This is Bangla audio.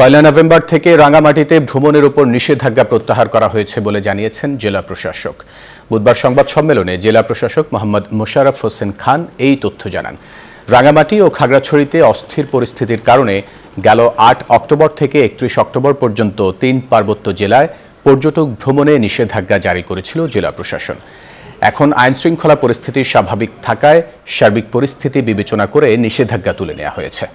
পয়লা নভেম্বর থেকে রাঙামাটিতে ভ্রমণের উপর নিষেধাজ্ঞা প্রত্যাহার করা হয়েছে বলে জানিয়েছেন জেলা প্রশাসক বুধবার সংবাদ সম্মেলনে জেলা প্রশাসক মোহাম্মদ মোশারফ হোসেন খান এই তথ্য জানান রাঙামাটি ও খাগড়াছড়িতে অস্থির পরিস্থিতির কারণে গেল আট অক্টোবর থেকে একত্রিশ অক্টোবর পর্যন্ত তিন পার্বত্য জেলায় পর্যটক ভ্রমণে নিষেধাজ্ঞা জারি করেছিল জেলা প্রশাসন এখন আইনশৃঙ্খলা পরিস্থিতি স্বাভাবিক থাকায় সার্বিক পরিস্থিতি বিবেচনা করে নিষেধাজ্ঞা তুলে নেওয়া হয়েছে